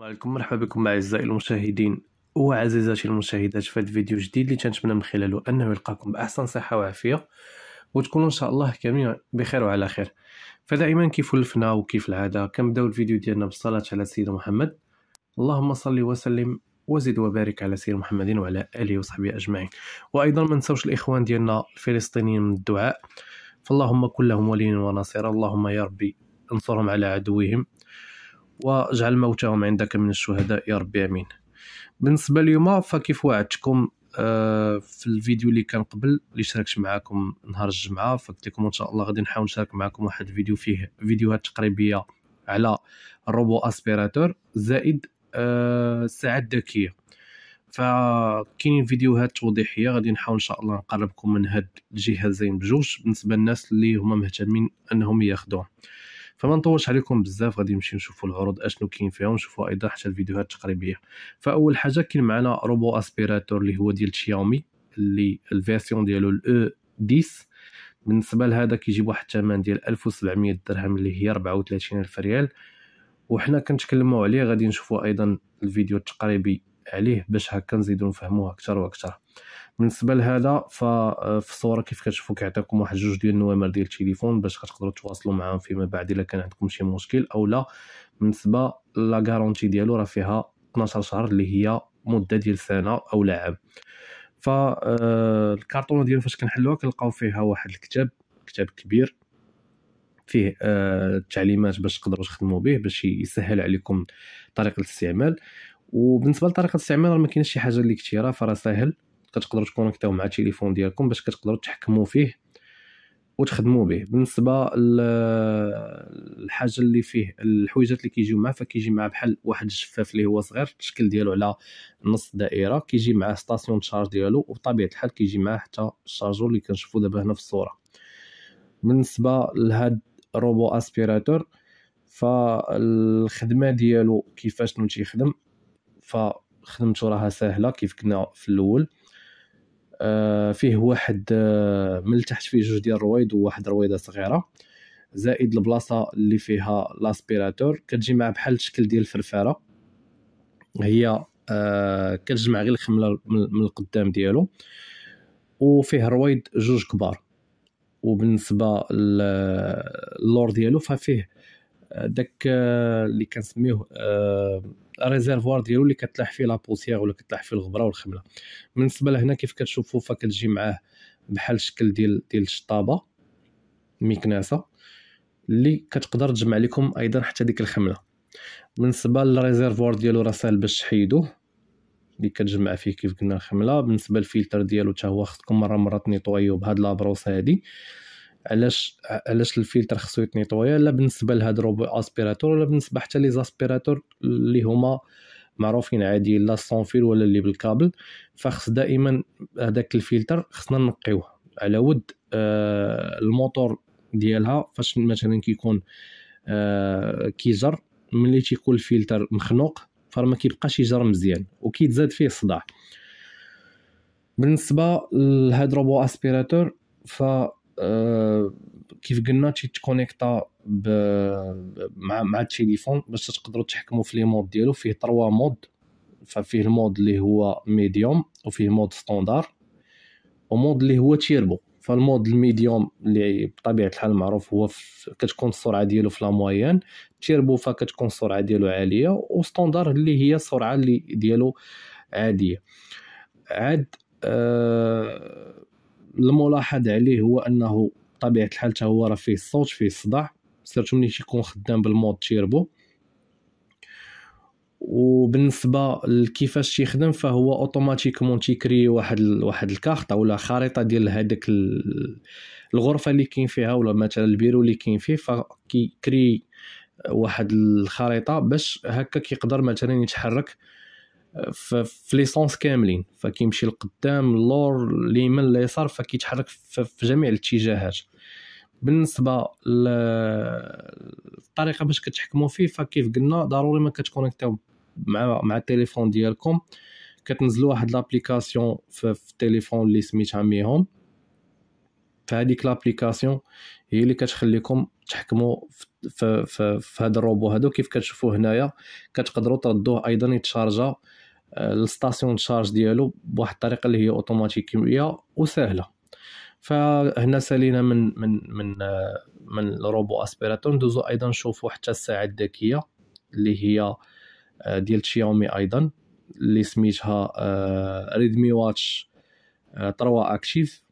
السلام عليكم مرحبا بكم اعزائي المشاهدين وعزيزاتي المشاهدات في هذا الفيديو الجديد اللي تنتمنى من خلاله انه يلقاكم باحسن صحه وعافيه وتكونوا ان شاء الله كاملين بخير وعلى خير فدائما كيف ولفنا وكيف العاده كنبداو الفيديو ديالنا بالصلاه على سيدنا محمد اللهم صل وسلم وزد وبارك على سيدنا محمد وعلى اله وصحبه اجمعين وايضا ما نساوش الاخوان ديالنا الفلسطينيين من الدعاء فاللهم كن لهم وليا وناصرا اللهم يا ربي انصرهم على عدوهم واجعل موتهم عندك من الشهداء يا ربي امين بالنسبه اليوم فكيف وعدتكم آه، في الفيديو اللي كان قبل اللي شاركت معكم نهار الجمعه فقلت لكم ان شاء الله غادي نحاول نشارك معكم واحد الفيديو فيه فيديوهات تقريبيه على الروبو اسبيراتور زائد الساعات آه، الذكيه فكاينين فيديوهات توضيحيه غادي نحاول ان شاء الله نقربكم من هاد الجهازين بجوج بالنسبه للناس اللي هما مهتمين انهم ياخذوهم فما نطولش عليكم بزاف غادي نمشيو نشوفوا العروض اشنو كاين فيها ونشوفوا ايضا حتى الفيديوهات التقريبيه فاول حاجه كاين معنا روبو اسبيراتور اللي هو ديال شياومي اللي الفيرسيون ديالو الاو 10 e بالنسبه لهذا كيجيب واحد الثمن ديال 1700 درهم اللي هي 34000 ريال وحنا كنتكلموا عليه غادي نشوفوا ايضا الفيديو التقريبي عليه باش هكا نزيدو نفهموه اكثر واكثر بالنسبه لهذا ففي آه، الصوره كيف كتشوفوا كيعطيكم واحد جوج ديال النوامر ديال التليفون باش كتقدروا تواصلوا معاهم فيما بعد الا كان عندكم شي مشكل او لا بالنسبه لا غارونتي ديالو راه فيها 12 شهر اللي هي مده ديال سنه او لا عام فالكارطونه آه، ديالو فاش كنحلوها كنلقاو فيها واحد الكتاب كتاب كبير فيه آه، التعليمات باش تقدروا تخدموا به باش يسهل عليكم طريقه الاستعمال وبالنسبه لطريقه الاستعمال ما كاينش شي حاجه اللي كثيره فراه ساهل كتقدروا تكونكتاو مع التليفون ديالكم باش كتقدروا تحكموا فيه وتخدموا به بالنسبه للحاجه اللي فيه الحويجات اللي كيجيو معاه فكيجي معاه بحال واحد الشفاف اللي هو صغير الشكل ديالو على نص دائره كيجي معاه ستاسيون شارج ديالو وبطبيعه الحال كيجي معاه حتى الشارجور اللي كنشوفو دابا هنا في الصوره بالنسبه لهاد روبو اسبيراتور فالخدمه ديالو كيفاش تيخدم فخدمت راها سهله كيف كنا في الاول آه، فيه واحد آه، من التحت فيه جوج ديال الرويد وواحد رويضه صغيره زائد البلاصه اللي فيها لاسبيراتور كتجي مع بحال الشكل ديال الفرفاره هي آه، كتجمع غير الخمله من القدام ديالو وفيه رويض جوج كبار وبالنسبه للور ديالو ففيه داك اللي كنسميوه ريزيرفوار ديالو اللي كتلاح فيه لابوسيير ولا كتلاح فيه الغبره والخمله بالنسبه لهنا كيف كتشوفوا فكتجي معاه بحال الشكل ديال ديال الشطابه مكناسه اللي كتقدر تجمع لكم ايضا حتى ديك الخمله بالنسبه للريزيرفوار ديالو راه ساهل باش تحيدوه اللي كتجمع فيه كيف قلنا الخمله بالنسبه للفلتر ديالو حتى هو خصكم مره مره تنيطويو بهاد لابروس هادي علاش علاش الفلتر خصو يتنيطويا لا بالنسبه لهاد الروبو اسبيراتور ولا بالنسبه حتى لي زاسبيراتور اللي هما معروفين عادي لا سون فيل ولا اللي بالكابل فخص دائما هذاك الفلتر خصنا نقيوه على ود آه الموتور ديالها فاش مثلا كيكون آه كيجر ملي تيكون الفلتر مخنوق فما كيبقاش يجر مزيان وكيتزاد فيه الصداع بالنسبه لهاد روبو اسبيراتور ف آه، كيف قلنا تيتكونيكتا مع مع التليفون باش تقدروا تحكموا في لي مود ديالو فيه تروا مود ففيه المود اللي هو ميديوم وفيه مود ستاندار ومود اللي هو تيربو فالمود الميديوم اللي بطبيعه الحال معروف هو كتكون السرعه ديالو في لا مويان تيربو فكتكون السرعه ديالو عاليه وستاندار اللي هي السرعه اللي ديالو عاديه عاد آه الملاحظ عليه هو انه بطبيعه الحال حتى هو راه فيه الصوت فيه الصداع سيرتو ملي تيكون خدام بالمود تيربو وبالنسبه لكيفاش تيخدم فهو اوتوماتيكمون تيكري واحد واحد الكارت اولا خريطه ديال هذاك الغرفه اللي كاين فيها ولا مثلا البيرو اللي كاين فيه فكيكري واحد الخريطه باش هكا كيقدر مثلا يتحرك في ليسونس كاملين فكيمشي لقدام اللور اليمين اليسار فكيتحرك في جميع الاتجاهات بالنسبه للطريقه باش كتحكموا فيه فكيف قلنا ضروري ما كتكونيكتيو مع مع التليفون ديالكم كتنزلوا واحد لابليكاسيون في التليفون اللي سميتها ميهم فهذيك لابليكاسيون هي اللي كتخليكم تحكموا في, في, في هذا الروبو هذا كيف كتشوفوا هنايا كتقدروا تردوه ايضا يتشارجا الستاسيون تشارج ديالو بواحد الطريقه اللي هي اوتوماتيكيه وسهله فهنا سالينا من من من من الروبو اسبيراتور ندوزو ايضا نشوفو حتى الساعه الذكيه اللي هي آه، ديال شياومي ايضا اللي سميتها ريدمي واتش 3 اكتيف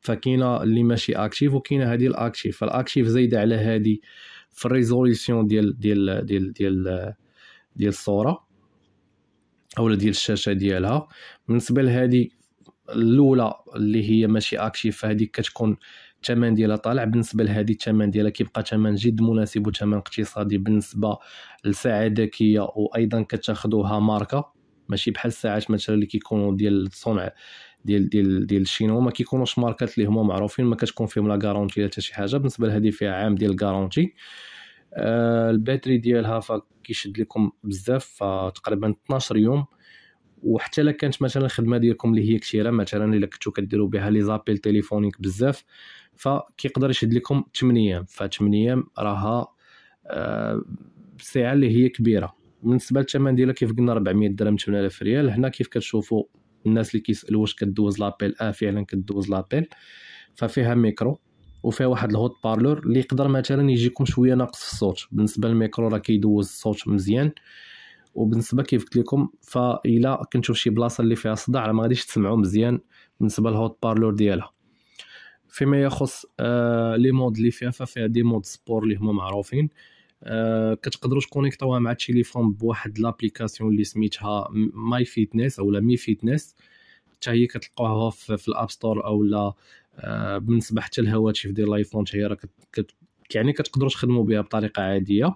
فكاينه اللي ماشي اكتيف وكاينه هذه الاكتيف فالاكتيف زايده على هذه في الريزوليسيون ديال ديال ديال ديال آه، ديال الصوره اولا ديال الشاشه ديالها بالنسبه لهذه الاولى اللي هي ماشي اكتيف فهذه كتكون الثمن ديالها طالع بالنسبه لهذه الثمن ديالها كيبقى ثمن جد مناسب وثمن اقتصادي بالنسبه لساعه ذكيه وايضا كتاخذوها ماركه ماشي بحال الساعات مثلا اللي كيكونوا ديال الصنع ديال ديال ديال الشينو ما كيكونوش ماركات اللي هما معروفين ما كتكون فيهم لا غارونتي لا حتى شي حاجه بالنسبه لهذه فيها عام ديال الغارونتي آه، الباتري ديالها فكيشد لكم بزاف فتقريبا 12 يوم وحتى الا كانت مثلا الخدمه ديالكم اللي هي كثيره مثلا الا كنتو كديروا بها لي زابيل تيليفونيك بزاف فكيقدر يشد لكم 8 ايام ف 8 ايام راها آه، ساعه اللي هي كبيره بالنسبه للثمن ديالها كيف قلنا 400 درهم 8000 ريال هنا كيف كتشوفوا الناس اللي كيسالوا واش كدوز لابيل اه فعلا كدوز لابيل ففيها ميكرو وفيها واحد الهوت بارلور اللي يقدر مثلا يجيكم شويه ناقص في الصوت بالنسبه للميكرو راه كيدوز الصوت مزيان وبالنسبه كيف قلت لكم فالا كنتو في شي بلاصه اللي فيها صداع ما غاديش تسمعوا مزيان بالنسبه للهوت بارلور ديالها فيما يخص آه لي مود اللي فيها ففيها دي مود سبور اللي هما معروفين آه كتقدروا تكونيكطوها مع التليفون بواحد لابليكاسيون اللي سميتها ماي فيتنس اولا مي فيتنس حتى هي كتلقاوها في, في الاب ستور اولا آه، بالنسبه حتى الهواتف ديال الايفون هي راه يعني كتقدروا تخدموا بها بطريقه عاديه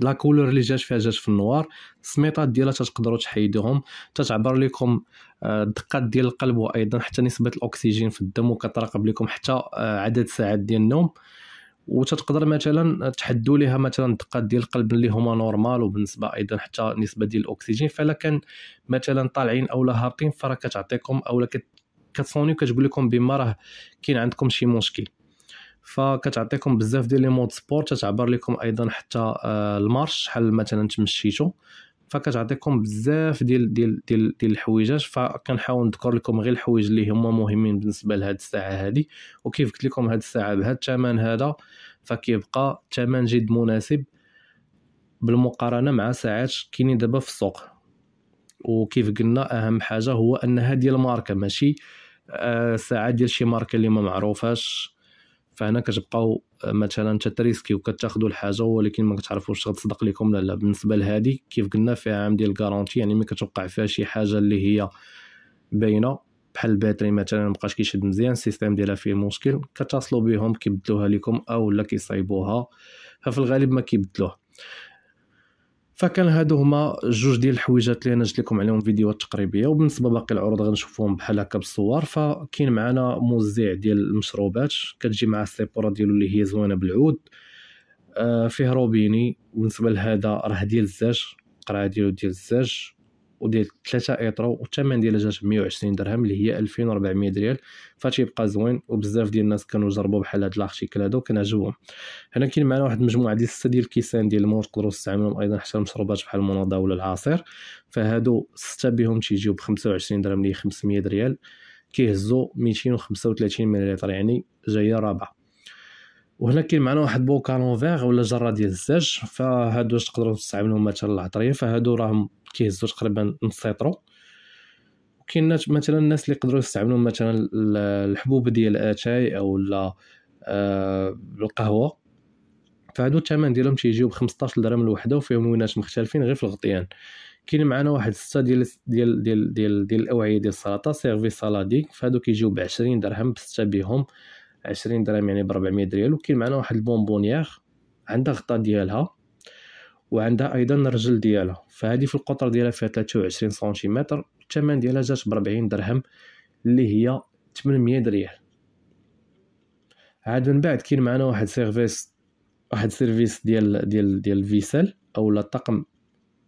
لا كولور اللي جات فيها جات في النوار السميطات ديالها تقدروا تحيدوهم تتعبر لكم الدقات آه، ديال القلب وايضا حتى نسبه الاكسجين في الدم وكتراقب لكم حتى آه، عدد ساعات ديال النوم وتتقدر مثلا تحدوا ليها مثلا الدقات ديال القلب اللي هما نورمال وبالنسبه ايضا حتى نسبه ديال الاكسجين فلا كان مثلا طالعين اولا هابطين فراه كتعطيكم اولا كتصوني وكتقول لكم بما راه كاين عندكم شي مشكل فكتعطيكم بزاف ديال لي مود سبور تتعبر لكم ايضا حتى آه، المارش شحال مثلا تمشيتو فكتعطيكم بزاف ديال ديال ديال ديال الحويجات فكنحاول نذكر لكم غير الحوايج اللي هما مهمين بالنسبه لهاد الساعه هذه وكيف قلت لكم هاد الساعه بهاد الثمن هذا فكيبقى ثمن جد مناسب بالمقارنه مع ساعات كاينين دابا في السوق وكيف قلنا اهم حاجه هو انها ديال ماركه ماشي آه، ساعه ديال شي ماركه اللي ما معروفاش فهنا كتبقاو آه، مثلا تتريسكي وكتاخذوا الحاجه ولكن ما كتعرفوش غتصدق لكم لا لا بالنسبه لهادي كيف قلنا فيها عام ديال الكارونتي يعني ما كتوقع فيها شي حاجه اللي هي باينه بحال الباتري مثلا مبقاش كيشد مزيان السيستيم ديالها فيه مشكل كتصلوا بهم كيبدلوها لكم لا كيصايبوها ففي الغالب ما كيبدلوها فكان هادو هما جوج ديال الحويجات اللي انا جبت لكم عليهم فيديوهات تقريبيه وبالنسبه باقي العروض غنشوفوهم بحال هكا بالصور فكاين معنا موزع ديال المشروبات كتجي مع السيبوره ديالو اللي هي زوينه بالعود آه، فيه روبيني بالنسبه لهذا راه ديال الزاج قرعه ديالو ديال الزاج وديال 3 ايترو والثمن ديالها جات 120 درهم اللي هي 2400 ريال فتيبقى زوين وبزاف ديال الناس كانوا جربوا بحال هاد لاختيكل هادو كنعجبهم هنا كاين معنا واحد المجموعه ديال سته ديال الكيسان ديال الموز تقدروا تستعملوهم ايضا حتى المشروبات بحال المناضه ولا العصير فهادو سته بهم تيجيو ب 25 درهم اللي هي 500 ريال كيهزو 235 مليلتر يعني جايه رابعه وهنا كاين معنا واحد بوكالون فيغ ولا جره ديال الزاج فهادو تقدروا تستعملهم مثلا العطريه فهادو راهم كيهزوا تقريبا نص سيترو وكاين مثلا الناس اللي يقدروا يستعملوا مثلا الحبوب ديال اتاي او لا آه، القهوه فهادو الثمن ديالهم تيجيو ب 15 درهم الوحده وفيهم لونات مختلفين غير في الغطيان كاين معنا واحد سته ديال ديال ديال ديال, ديال الاوعيه ديال السلطه سيرفي سالادي فهادو كيجيو ب 20 درهم بسته بهم 20 درهم يعني ب 400 ريال وكاين معنا واحد البونبونيير عندها غطا ديالها وعندها ايضا الرجل ديالها فهذه في القطر ديالها فيها 23 سنتيمتر الثمن ديالها جات ب 40 درهم اللي هي 800 ريال عاد من بعد كاين معنا واحد سيرفيس واحد سيرفيس ديال ديال ديال الفيسل اولا الطقم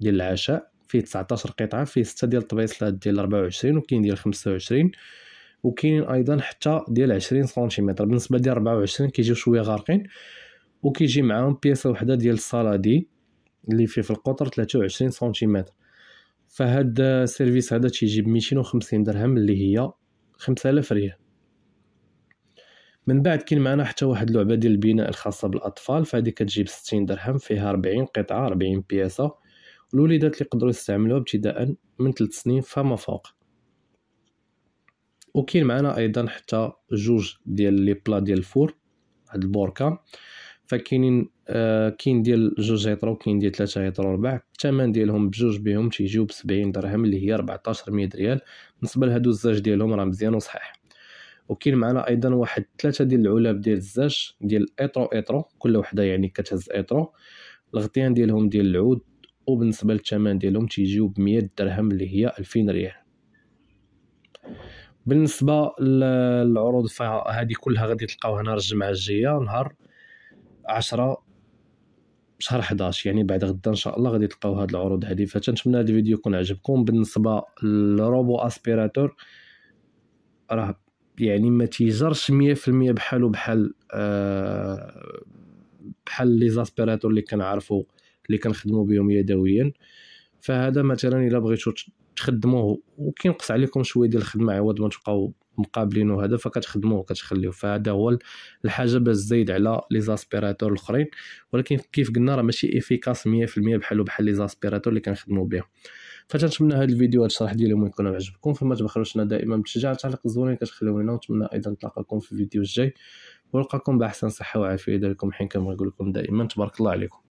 ديال العشاء فيه 19 قطعه فيه 6 ديال الطبيصلات ديال 24 وكاين ديال 25 وكاينين ايضا حتى ديال 20 سنتيمتر بالنسبه ديال 24 كيجيو شويه غارقين وكيجي معاهم بياسه وحده ديال الصلادي اللي فيه في القطر 23 سنتيمتر فهاد السيرفيس هذا تيجي ب 250 درهم اللي هي 5000 ريال من بعد كاين معنا حتى واحد اللعبه ديال البناء الخاصه بالاطفال فهادي كتجيب 60 درهم فيها 40 قطعه 40 بياسه الوليدات اللي يقدروا يستعملوها ابتداء من 3 سنين فما فوق وكاين معنا ايضا حتى جوج ديال لي بلا ديال الفور هاد البوركه فكاينين آه كاين ديال جوج هيطرو وكاين ديال ثلاثة هيطرو ربع الثمن ديالهم بجوج بهم تيجيو ب 70 درهم اللي هي 14 مية ريال بالنسبه لهادو الزاج ديالهم راه مزيان وصحيح وكاين معنا ايضا واحد ثلاثه ديال العلب ديال الزاج ديال ايترو ايترو كل وحده يعني كتهز ايترو الغطيان ديالهم ديال العود وبالنسبه للثمن ديالهم تيجيو ب 100 درهم اللي هي 2000 ريال بالنسبه للعروض فهذه كلها غادي تلقاوها نهار الجمعه الجايه نهار 10 شهر 11 يعني بعد غدا ان شاء الله غادي تلقاو هاد العروض هادي فتنتمنى هاد الفيديو يكون عجبكم بالنسبه للروبو اسبيراتور راه يعني ما تيجرش 100% بحالو بحال آه بحال لي زاسبيراتور اللي كنعرفو اللي كنخدمو بهم يدويا فهذا مثلا الا بغيتو تخدموه وكينقص عليكم شويه ديال الخدمه عوض ما تبقاو مقابلين وهذا فكتخدموه وكتخليوه فهذا هو الحاجه باش تزيد على لي زاسبيراتور الاخرين ولكن كيف قلنا راه ماشي ايفيكاس 100% بحالو بحال لي زاسبيراتور اللي كنخدموا بهم فتنتمنى هذا الفيديو هذا الشرح ديالي يكون عجبكم فما تبخلوش دائما بالتشجيع تعليق الزوين اللي كتخليو لنا ونتمنى ايضا نتلاقاكم في الفيديو الجاي ونلقاكم باحسن صحه وعافيه ديالكم حين كنبغي نقول لكم دائما تبارك الله عليكم